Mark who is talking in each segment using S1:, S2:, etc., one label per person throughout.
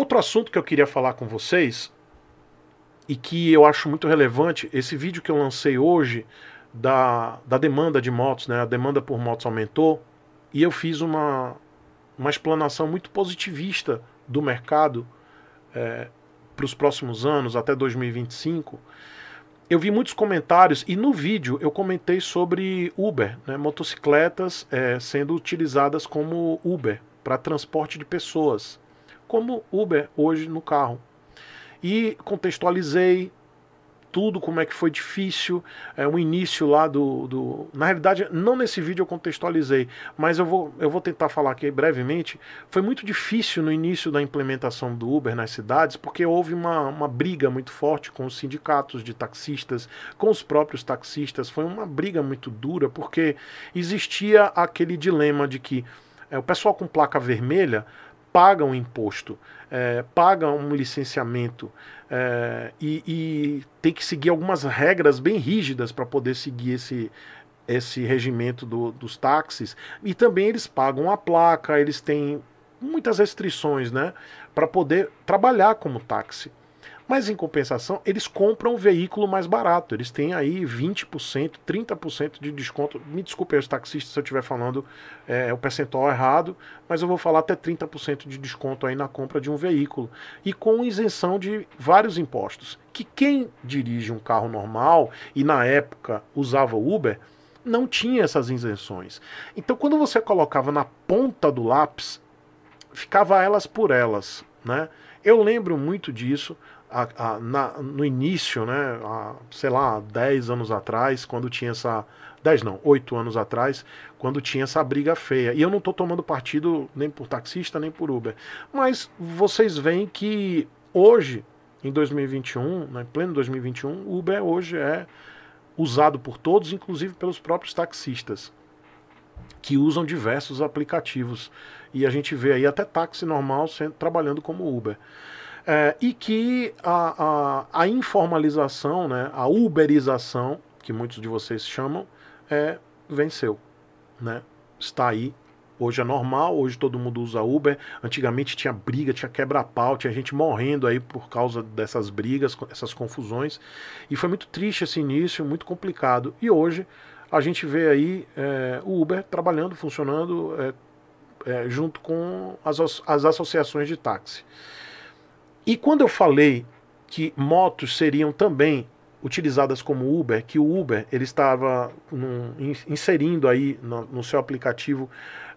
S1: Outro assunto que eu queria falar com vocês e que eu acho muito relevante, esse vídeo que eu lancei hoje da, da demanda de motos, né? A demanda por motos aumentou e eu fiz uma, uma explanação muito positivista do mercado é, para os próximos anos, até 2025. Eu vi muitos comentários e no vídeo eu comentei sobre Uber, né? motocicletas é, sendo utilizadas como Uber para transporte de pessoas como Uber hoje no carro. E contextualizei tudo, como é que foi difícil, é, o início lá do, do... Na realidade, não nesse vídeo eu contextualizei, mas eu vou, eu vou tentar falar aqui brevemente. Foi muito difícil no início da implementação do Uber nas cidades, porque houve uma, uma briga muito forte com os sindicatos de taxistas, com os próprios taxistas. Foi uma briga muito dura, porque existia aquele dilema de que é, o pessoal com placa vermelha paga um imposto, é, paga um licenciamento é, e, e, tem que seguir algumas regras bem rígidas para poder seguir esse esse regimento do, dos táxis e também eles pagam a placa, eles têm muitas restrições, né, para poder trabalhar como táxi. Mas em compensação, eles compram um veículo mais barato. Eles têm aí 20%, 30% de desconto. Me desculpe os taxistas se eu estiver falando é, o percentual errado, mas eu vou falar até 30% de desconto aí na compra de um veículo. E com isenção de vários impostos. Que quem dirige um carro normal e na época usava Uber não tinha essas isenções. Então, quando você colocava na ponta do lápis, ficava elas por elas, né? Eu lembro muito disso a, a, na, no início, né, a, sei lá, 10 anos atrás, quando tinha essa. 10 não, 8 anos atrás, quando tinha essa briga feia. E eu não estou tomando partido nem por taxista, nem por Uber. Mas vocês veem que hoje, em 2021, né, pleno 2021, Uber hoje é usado por todos, inclusive pelos próprios taxistas, que usam diversos aplicativos. E a gente vê aí até táxi normal sendo, trabalhando como Uber. É, e que a, a, a, informalização, né, a uberização, que muitos de vocês chamam, é, venceu. Né? Está aí. Hoje é normal, hoje todo mundo usa Uber. Antigamente tinha briga, tinha quebra-pau, tinha gente morrendo aí por causa dessas brigas, essas confusões. E foi muito triste esse início, muito complicado. E hoje a gente vê aí é, o Uber trabalhando, funcionando é, é junto com as, as associações de táxi. E quando eu falei que motos seriam também utilizadas como Uber, que o Uber ele estava num, inserindo aí no, no seu aplicativo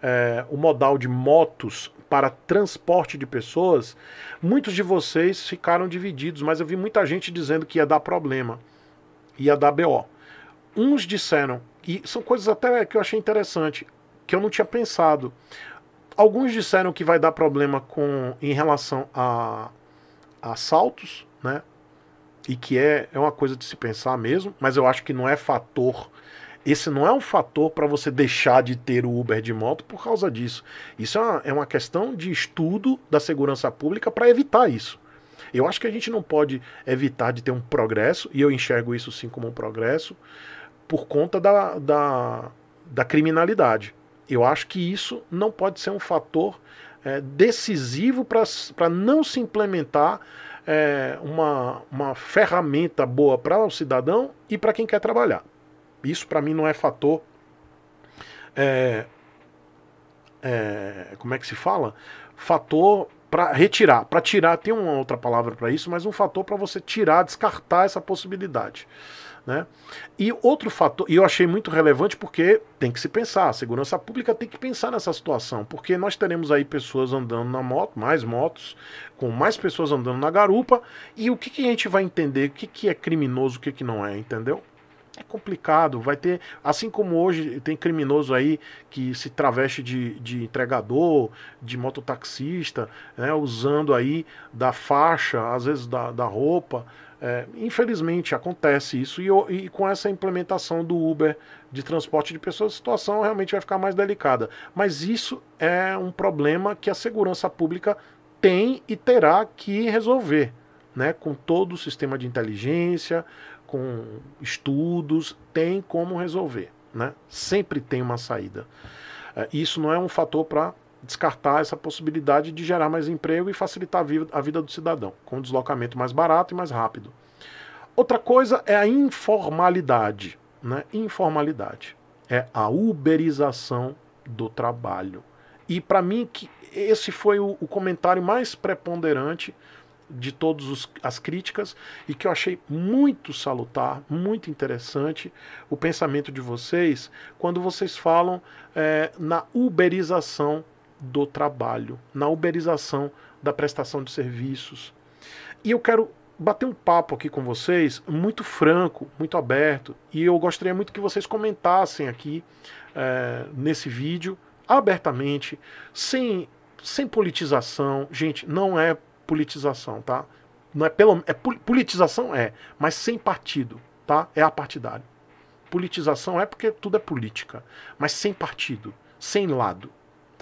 S1: é, o modal de motos para transporte de pessoas, muitos de vocês ficaram divididos, mas eu vi muita gente dizendo que ia dar problema, ia dar BO. Uns disseram, e são coisas até que eu achei interessante, que eu não tinha pensado. Alguns disseram que vai dar problema com em relação a assaltos, né? E que é, é uma coisa de se pensar mesmo, mas eu acho que não é fator. Esse não é um fator para você deixar de ter o Uber de moto por causa disso. Isso é uma, é uma questão de estudo da segurança pública para evitar isso. Eu acho que a gente não pode evitar de ter um progresso, e eu enxergo isso sim como um progresso, por conta da, da, da criminalidade. Eu acho que isso não pode ser um fator é, decisivo para não se implementar é, uma, uma ferramenta boa para o cidadão e para quem quer trabalhar. Isso para mim não é fator. É, é, como é que se fala? Fator para retirar, para tirar, tem uma outra palavra para isso, mas um fator para você tirar, descartar essa possibilidade. Né? E outro fator, e eu achei muito relevante porque tem que se pensar, a segurança pública tem que pensar nessa situação, porque nós teremos aí pessoas andando na moto, mais motos, com mais pessoas andando na garupa, e o que, que a gente vai entender, o que, que é criminoso, o que, que não é, entendeu? É complicado, vai ter. Assim como hoje tem criminoso aí que se traveste de, de entregador, de mototaxista, né, usando aí da faixa, às vezes da, da roupa, é, infelizmente acontece isso e, e, com essa implementação do Uber de transporte de pessoas, a situação realmente vai ficar mais delicada. Mas isso é um problema que a segurança pública tem e terá que resolver, né? Com todo o sistema de inteligência, com estudos, tem como resolver, né? Sempre tem uma saída. É, isso não é um fator para descartar essa possibilidade de gerar mais emprego e facilitar a vida do cidadão, com um deslocamento mais barato e mais rápido. Outra coisa é a informalidade. Né? Informalidade. É a uberização do trabalho. E para mim, que esse foi o, o comentário mais preponderante de todas as críticas e que eu achei muito salutar, muito interessante o pensamento de vocês quando vocês falam é, na uberização do trabalho, na uberização da prestação de serviços. E eu quero bater um papo aqui com vocês, muito franco, muito aberto, e eu gostaria muito que vocês comentassem aqui é, nesse vídeo, abertamente, sem, sem politização. Gente, não é politização, tá? Não é pelo é politização é, mas sem partido, tá? É a partidário Politização é porque tudo é política, mas sem partido, sem lado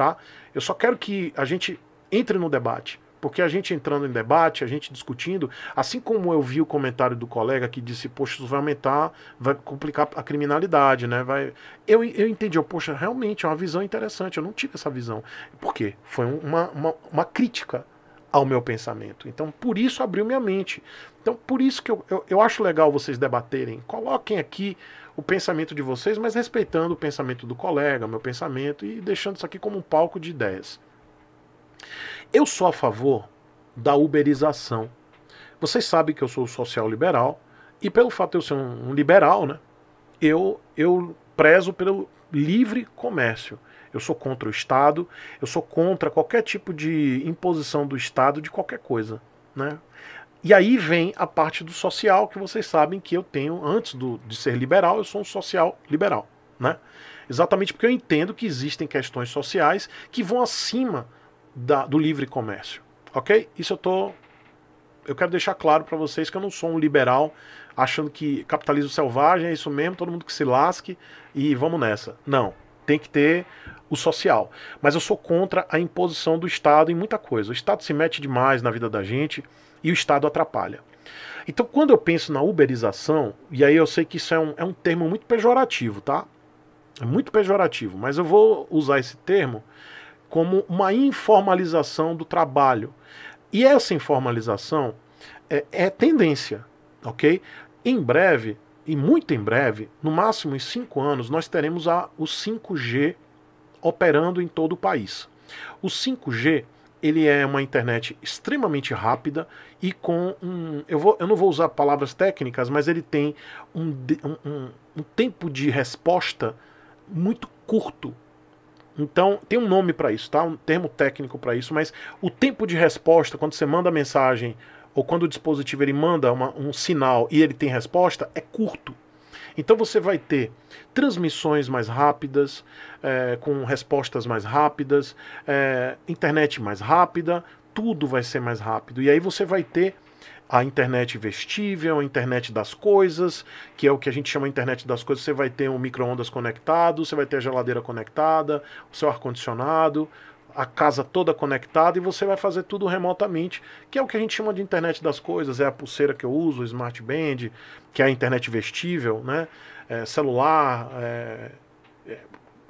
S1: tá? Eu só quero que a gente entre no debate. Porque a gente entrando em debate, a gente discutindo, assim como eu vi o comentário do colega que disse, poxa, isso vai aumentar, vai complicar a criminalidade, né? Vai... Eu, eu entendi, eu, poxa, realmente é uma visão interessante, eu não tive essa visão. Por quê? Foi uma, uma, uma crítica ao meu pensamento. Então, por isso abriu minha mente. Então, por isso que eu, eu, eu acho legal vocês debaterem. Coloquem aqui o pensamento de vocês, mas respeitando o pensamento do colega, meu pensamento e deixando isso aqui como um palco de ideias. Eu sou a favor da uberização. Vocês sabem que eu sou social liberal e pelo fato de eu ser um, liberal, né, eu eu prezo pelo livre comércio. Eu sou contra o Estado, eu sou contra qualquer tipo de imposição do Estado de qualquer coisa, né? E aí vem a parte do social, que vocês sabem que eu tenho, antes do, de ser liberal, eu sou um social liberal. Né? Exatamente porque eu entendo que existem questões sociais que vão acima da, do livre comércio. Ok? Isso eu tô. Eu quero deixar claro para vocês que eu não sou um liberal achando que capitalismo selvagem é isso mesmo, todo mundo que se lasque e vamos nessa. Não. Tem que ter o social. Mas eu sou contra a imposição do Estado em muita coisa. O Estado se mete demais na vida da gente e o Estado atrapalha. Então, quando eu penso na uberização, e aí eu sei que isso é um, é um termo muito pejorativo, tá? É muito pejorativo, mas eu vou usar esse termo como uma informalização do trabalho. E essa informalização é, é tendência, ok? Em breve, e muito em breve, no máximo em cinco anos, nós teremos a, o 5G operando em todo o país. O 5G ele é uma internet extremamente rápida e com um. Eu, vou, eu não vou usar palavras técnicas, mas ele tem um, um, um tempo de resposta muito curto. Então, tem um nome para isso, tá? Um termo técnico para isso, mas o tempo de resposta, quando você manda mensagem ou quando o dispositivo ele manda uma, um sinal e ele tem resposta, é curto. Então você vai ter transmissões mais rápidas, é, com respostas mais rápidas, é, internet mais rápida, tudo vai ser mais rápido. E aí você vai ter a internet vestível, a internet das coisas, que é o que a gente chama internet das coisas. Você vai ter um micro-ondas conectado, você vai ter a geladeira conectada, o seu ar-condicionado, a casa toda conectada e você vai fazer tudo remotamente, que é o que a gente chama de internet das coisas, é a pulseira que eu uso, o smart band, que é a internet vestível, né? É, celular, é, é,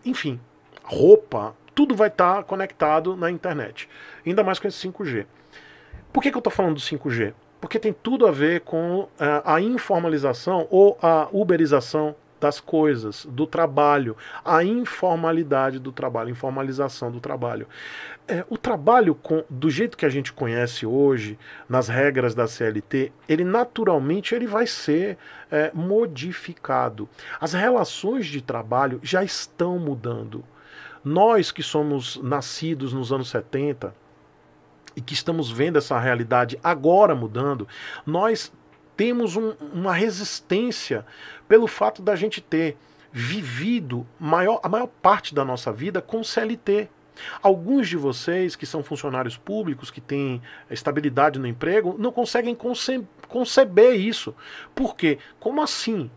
S1: enfim, roupa, tudo vai estar tá conectado na internet, ainda mais com esse 5G. Por que, que eu estou falando do 5G? Porque tem tudo a ver com é, a informalização ou a uberização das coisas, do trabalho, a informalidade do trabalho, a informalização do trabalho. É, o trabalho com, do jeito que a gente conhece hoje, nas regras da CLT, ele naturalmente ele vai ser é, modificado. As relações de trabalho já estão mudando. Nós que somos nascidos nos anos 70 e que estamos vendo essa realidade agora mudando, nós temos um, uma resistência pelo fato da gente ter vivido maior, a maior parte da nossa vida com CLT. Alguns de vocês que são funcionários públicos, que têm estabilidade no emprego, não conseguem conce conceber isso. Por quê? Como assim?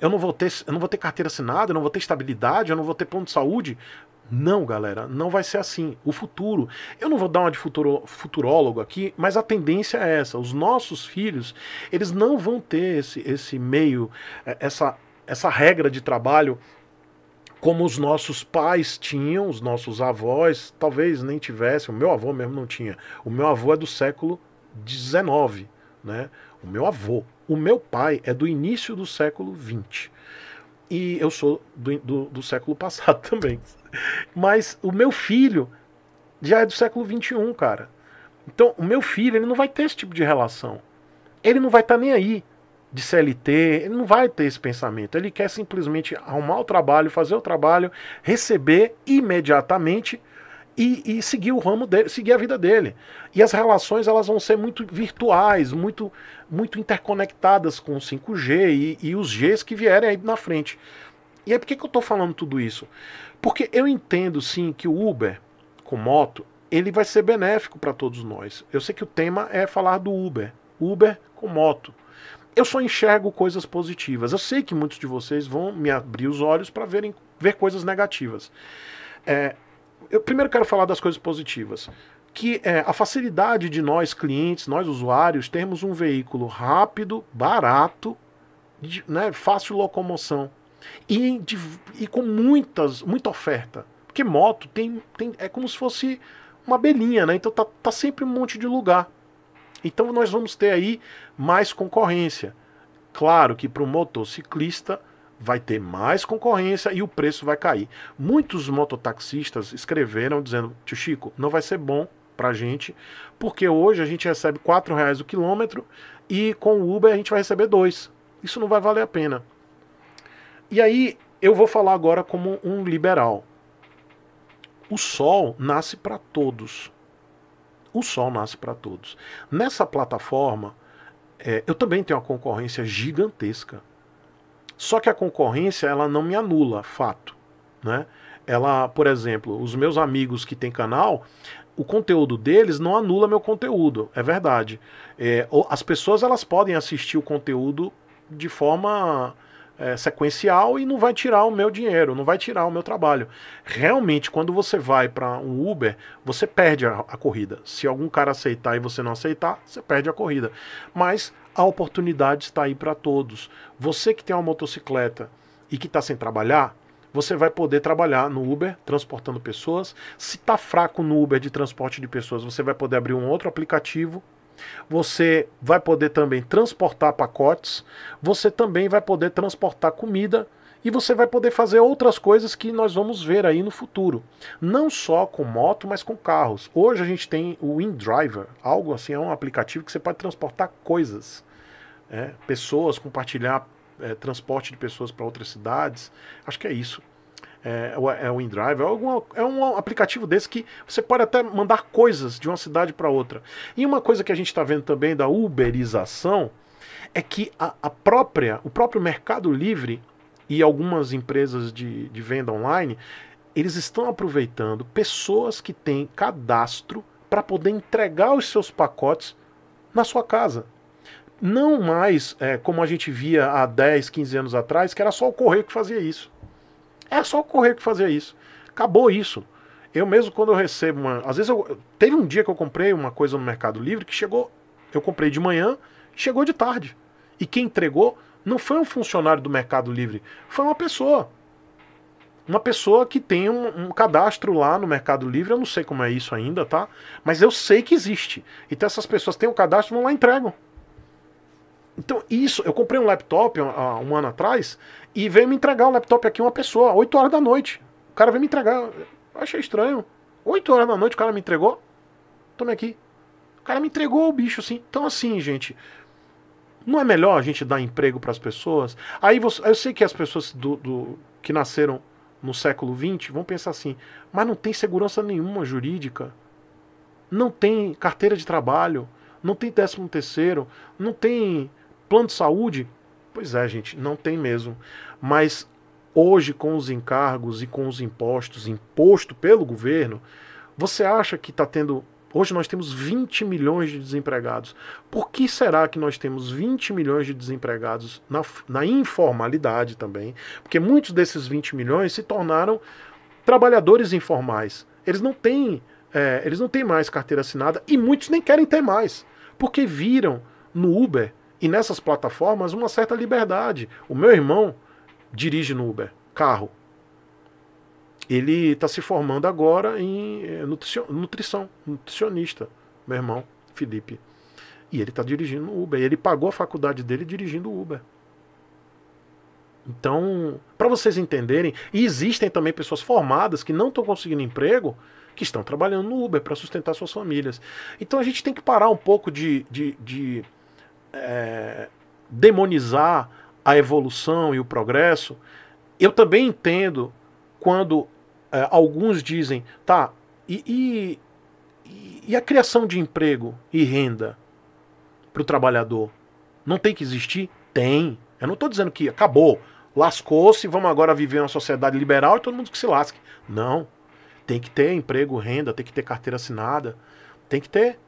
S1: Eu não, vou ter, eu não vou ter carteira assinada, eu não vou ter estabilidade, eu não vou ter ponto de saúde. Não, galera, não vai ser assim. O futuro, eu não vou dar uma de futuro, futurólogo aqui, mas a tendência é essa. Os nossos filhos, eles não vão ter esse, esse meio, é, essa, essa regra de trabalho como os nossos pais tinham, os nossos avós, talvez nem tivessem, o meu avô mesmo não tinha. O meu avô é do século XIX, né? O meu avô. O meu pai é do início do século XX. E eu sou do, do, do século passado também. Mas o meu filho já é do século 21 cara. Então, o meu filho, ele não vai ter esse tipo de relação. Ele não vai estar tá nem aí de CLT, ele não vai ter esse pensamento. Ele quer simplesmente arrumar o trabalho, fazer o trabalho, receber imediatamente e, e seguir o ramo dele, seguir a vida dele. E as relações, elas vão ser muito virtuais, muito muito interconectadas com o 5G e, e os Gs que vierem aí na frente. E aí por que, que eu estou falando tudo isso? Porque eu entendo sim que o Uber com moto ele vai ser benéfico para todos nós. Eu sei que o tema é falar do Uber, Uber com moto. Eu só enxergo coisas positivas. Eu sei que muitos de vocês vão me abrir os olhos para verem ver coisas negativas. É, eu primeiro quero falar das coisas positivas que é a facilidade de nós clientes, nós usuários, termos um veículo rápido, barato, de, né, fácil locomoção e, de, e com muitas, muita oferta. Porque moto tem, tem é como se fosse uma belinha, né? Então tá, tá sempre um monte de lugar. Então nós vamos ter aí mais concorrência. Claro que para o motociclista vai ter mais concorrência e o preço vai cair. Muitos mototaxistas escreveram dizendo: Tio Chico, não vai ser bom para a gente, porque hoje a gente recebe R$ reais o quilômetro e com o Uber a gente vai receber dois. Isso não vai valer a pena. E aí eu vou falar agora como um liberal. O sol nasce para todos. O sol nasce para todos. Nessa plataforma, é, eu também tenho uma concorrência gigantesca. Só que a concorrência ela não me anula, fato, né? Ela, por exemplo, os meus amigos que têm canal, o conteúdo deles não anula meu conteúdo, é verdade. É, as pessoas elas podem assistir o conteúdo de forma é, sequencial e não vai tirar o meu dinheiro, não vai tirar o meu trabalho. Realmente, quando você vai para um Uber, você perde a, a corrida. Se algum cara aceitar e você não aceitar, você perde a corrida. Mas a oportunidade está aí para todos. Você que tem uma motocicleta e que está sem trabalhar, você vai poder trabalhar no Uber transportando pessoas. Se está fraco no Uber de transporte de pessoas, você vai poder abrir um outro aplicativo. Você vai poder também transportar pacotes. Você também vai poder transportar comida. E você vai poder fazer outras coisas que nós vamos ver aí no futuro. Não só com moto, mas com carros. Hoje a gente tem o InDriver, algo assim, é um aplicativo que você pode transportar coisas. É, pessoas, compartilhar é, transporte de pessoas para outras cidades. Acho que é isso. É, é, é o InDrive, é, algum, é um aplicativo desse que você pode até mandar coisas de uma cidade para outra. E uma coisa que a gente está vendo também da uberização é que a, a própria, o próprio Mercado Livre e algumas empresas de, de venda online, eles estão aproveitando pessoas que têm cadastro para poder entregar os seus pacotes na sua casa. Não mais é, como a gente via há 10, 15 anos atrás, que era só o correio que fazia isso. É só o correio que fazia isso. Acabou isso. Eu mesmo quando eu recebo uma. Às vezes eu. Teve um dia que eu comprei uma coisa no Mercado Livre que chegou. Eu comprei de manhã, chegou de tarde. E quem entregou não foi um funcionário do Mercado Livre, foi uma pessoa. Uma pessoa que tem um, um, cadastro lá no Mercado Livre, eu não sei como é isso ainda, tá? Mas eu sei que existe. Então essas pessoas têm o um cadastro, vão lá e entregam. Então, isso, eu comprei um laptop há um, ano atrás e veio me entregar o laptop aqui uma pessoa, 8 horas da noite. O cara veio me entregar. Achei estranho. 8 horas da noite o cara me entregou. Tome aqui. O cara me entregou o bicho, assim. Então, assim, gente, não é melhor a gente dar emprego para as pessoas? Aí você, eu sei que as pessoas do, do, que nasceram no século XX vão pensar assim, mas não tem segurança nenhuma jurídica, não tem carteira de trabalho, não tem décimo terceiro, não tem Plano de saúde? Pois é, gente, não tem mesmo. Mas hoje, com os encargos e com os impostos imposto pelo governo, você acha que está tendo. Hoje nós temos 20 milhões de desempregados. Por que será que nós temos 20 milhões de desempregados na, na informalidade também? Porque muitos desses 20 milhões se tornaram trabalhadores informais. Eles não têm, é, eles não têm mais carteira assinada e muitos nem querem ter mais, porque viram no Uber e nessas plataformas, uma certa liberdade. O meu irmão dirige no Uber, carro. Ele está se formando agora em eh, nutrição, nutricionista, meu irmão Felipe. E ele está dirigindo no Uber. Ele pagou a faculdade dele dirigindo o Uber. Então, para vocês entenderem, e existem também pessoas formadas que não estão conseguindo emprego, que estão trabalhando no Uber para sustentar suas famílias. Então a gente tem que parar um pouco de, de, de é, demonizar a evolução e o progresso, eu também entendo quando é, alguns dizem, tá, e, e, e a criação de emprego e renda para o trabalhador não tem que existir? Tem. Eu não estou dizendo que acabou, lascou-se, vamos agora viver uma sociedade liberal e todo mundo que se lasque. Não. Tem que ter emprego, renda, tem que ter carteira assinada, tem que ter.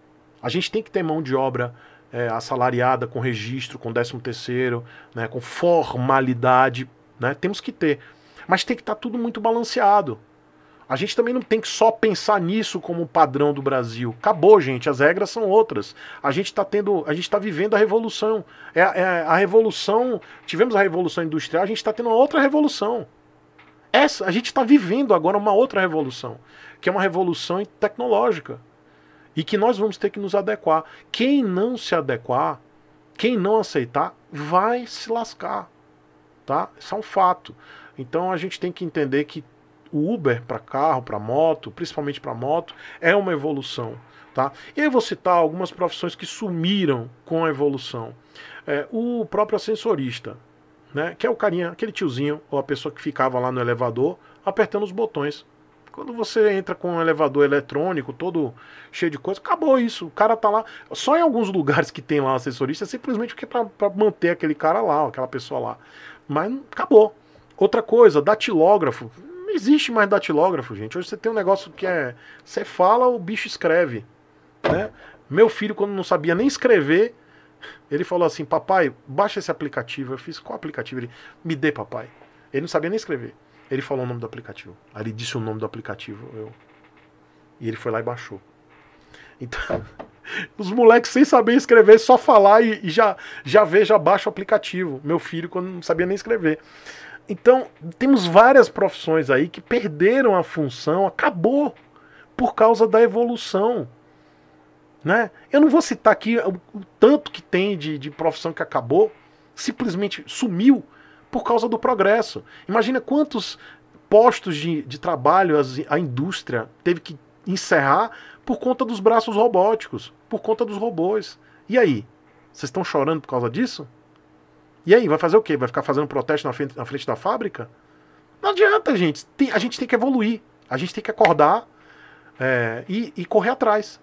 S1: A gente tem que ter mão de obra é, assalariada, com registro, com 13 terceiro, né, com formalidade, né, temos que ter. Mas tem que estar tá tudo muito balanceado. A gente também não tem que só pensar nisso como padrão do Brasil. Acabou, gente. As regras são outras. A gente está tendo, a gente está vivendo a revolução. É, é, a revolução. Tivemos a revolução industrial. A gente está tendo uma outra revolução. Essa, a gente está vivendo agora uma outra revolução, que é uma revolução tecnológica e que nós vamos ter que nos adequar. Quem não se adequar, quem não aceitar, vai se lascar, tá? Isso é um fato. Então a gente tem que entender que o Uber para carro, para moto, principalmente para moto, é uma evolução. Tá? E aí vou citar algumas profissões que sumiram com a evolução. É, o próprio ascensorista, né? que é o carinha, aquele tiozinho ou a pessoa que ficava lá no elevador apertando os botões quando você entra com um elevador eletrônico, todo cheio de coisa, acabou isso. O cara tá lá. Só em alguns lugares que tem lá assessorista, é simplesmente porque é pra, pra manter aquele cara lá, aquela pessoa lá. Mas acabou. Outra coisa, datilógrafo. Não existe mais datilógrafo, gente. Hoje você tem um negócio que é. Você fala, o bicho escreve. Né? Meu filho, quando não sabia nem escrever, ele falou assim: Papai, baixa esse aplicativo. Eu fiz qual aplicativo? Ele me dê, papai. Ele não sabia nem escrever. Ele falou o nome do aplicativo. Aí ele disse o nome do aplicativo. Eu... E ele foi lá e baixou. Então, os moleques sem saber escrever, só falar e, já, já veja baixa o aplicativo. Meu filho, quando não sabia nem escrever. Então, temos várias profissões aí que perderam a função, acabou, por causa da evolução. Né? Eu não vou citar aqui o, o tanto que tem de, de profissão que acabou, simplesmente sumiu, por causa do progresso. Imagina quantos postos de, de trabalho a indústria teve que encerrar por conta dos braços robóticos, por conta dos robôs. E aí? Vocês estão chorando por causa disso? E aí, vai fazer o quê? Vai ficar fazendo protesto na frente, na frente da fábrica? Não adianta, gente. Tem, a gente tem que evoluir. A gente tem que acordar é, e, e, correr atrás.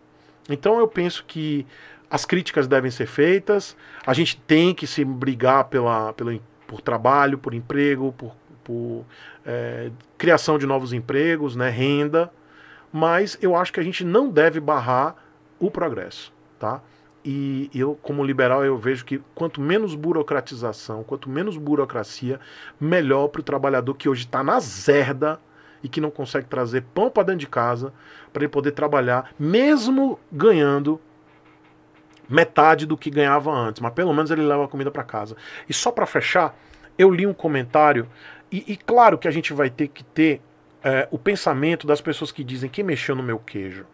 S1: Então eu penso que as críticas devem ser feitas, a gente tem que se brigar pela, pela, por trabalho, por emprego, por, por é, criação de novos empregos, né, renda, mas eu acho que a gente não deve barrar o progresso, tá? E eu, como liberal, eu vejo que quanto menos burocratização, quanto menos burocracia, melhor para o trabalhador que hoje está na zerda e que não consegue trazer pão para dentro de casa para ele poder trabalhar, mesmo ganhando metade do que ganhava antes, mas pelo menos ele leva a comida para casa. E só para fechar, eu li um comentário, e, e, claro que a gente vai ter que ter é, o pensamento das pessoas que dizem quem mexeu no meu queijo,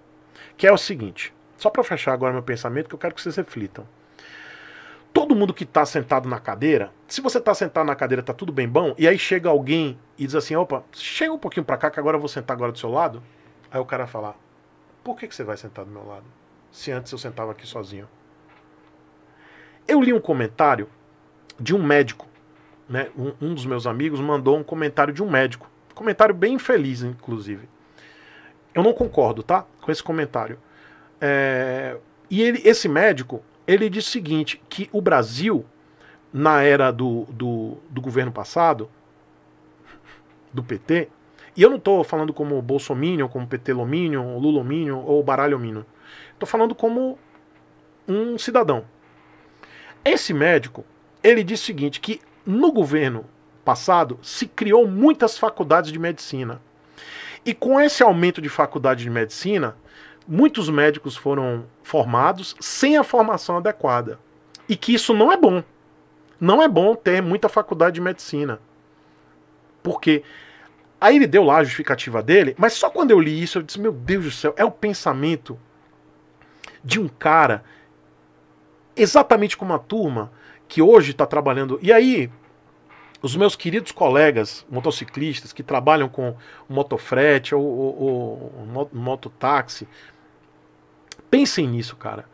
S1: que é o seguinte, só para fechar agora meu pensamento, que eu quero que vocês reflitam. Todo mundo que está sentado na cadeira, se você está sentado na cadeira, tá tudo bem bom, e aí chega alguém e diz assim, opa, chega um pouquinho para cá que agora eu vou sentar agora do seu lado, aí o cara falar, por que, que você vai sentar do meu lado? Se antes eu sentava aqui sozinho. Eu li um comentário de um médico, né? Um, um dos meus amigos mandou um comentário de um médico, comentário bem infeliz, inclusive. Eu não concordo, tá? Com esse comentário. É, e ele, esse médico, ele diz o seguinte, que o Brasil, na era do, do, do governo passado, do PT, e eu não estou falando como Bolsominion, como PT Lominion, Lulominion ou Baralhominion. Estou falando como um cidadão, esse médico, ele diz o seguinte, que no governo passado se criou muitas faculdades de medicina. E com esse aumento de faculdade de medicina, muitos médicos foram formados sem a formação adequada. E que isso não é bom. Não é bom ter muita faculdade de medicina. Porque aí ele deu lá a justificativa dele, mas só quando eu li isso eu disse: "Meu Deus do céu, é o pensamento de um cara exatamente como a turma que hoje está trabalhando. E aí, os meus queridos colegas motociclistas que trabalham com motofrete ou, ou, ou mototáxi, pensem nisso, cara.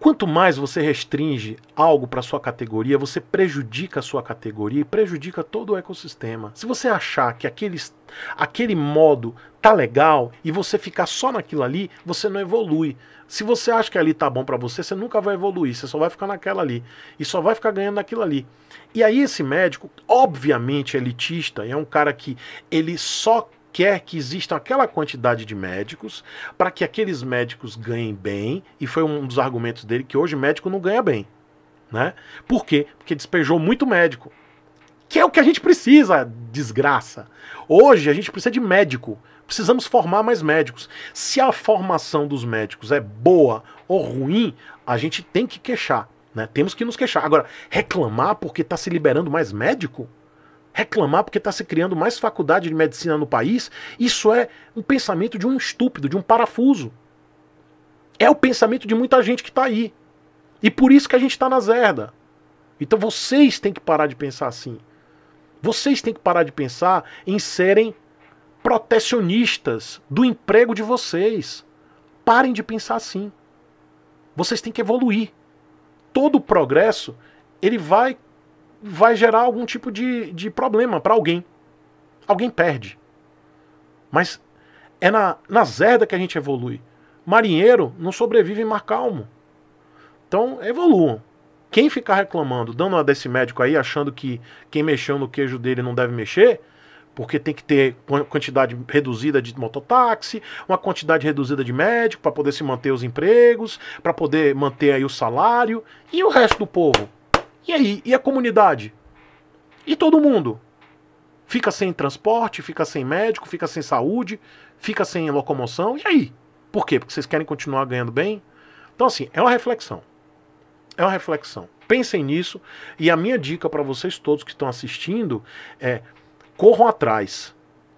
S1: Quanto mais você restringe algo para sua categoria, você prejudica a sua categoria e prejudica todo o ecossistema. Se você achar que aquele, aquele modo tá legal e você ficar só naquilo ali, você não evolui. Se você acha que ali tá bom para você, você nunca vai evoluir, você só vai ficar naquela ali e só vai ficar ganhando naquilo ali. E aí esse médico, obviamente elitista, é um cara que ele só quer que exista aquela quantidade de médicos para que aqueles médicos ganhem bem, e foi um dos argumentos dele que hoje médico não ganha bem. Né? Por quê? Porque despejou muito médico. Que é o que a gente precisa, desgraça. Hoje a gente precisa de médico. Precisamos formar mais médicos. Se a formação dos médicos é boa ou ruim, a gente tem que queixar. Né? Temos que nos queixar. Agora, reclamar porque está se liberando mais médico? reclamar porque está se criando mais faculdade de medicina no país, isso é um pensamento de um estúpido, de um parafuso. É o pensamento de muita gente que está aí. E por isso que a gente está na zerda. Então vocês têm que parar de pensar assim. Vocês têm que parar de pensar em serem protecionistas do emprego de vocês. Parem de pensar assim. Vocês têm que evoluir. Todo o progresso ele vai vai gerar algum tipo de, de problema para alguém. Alguém perde. Mas é na, na zerda que a gente evolui. Marinheiro não sobrevive em mar calmo. Então, evoluam. Quem ficar reclamando, dando uma desse médico aí, achando que quem mexeu no queijo dele não deve mexer, porque tem que ter quantidade reduzida de mototáxi, uma quantidade reduzida de médico para poder se manter os empregos, para poder manter aí o salário e o resto do povo. E aí? E a comunidade? E todo mundo? Fica sem transporte, fica sem médico, fica sem saúde, fica sem locomoção. E aí? Por quê? Porque vocês querem continuar ganhando bem? Então, assim, é uma reflexão. É uma reflexão. Pensem nisso. E a minha dica para vocês todos que estão assistindo é: corram atrás,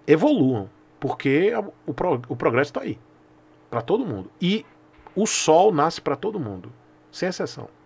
S1: evoluam, porque o, o progresso está aí. Para todo mundo. E o sol nasce para todo mundo, sem exceção.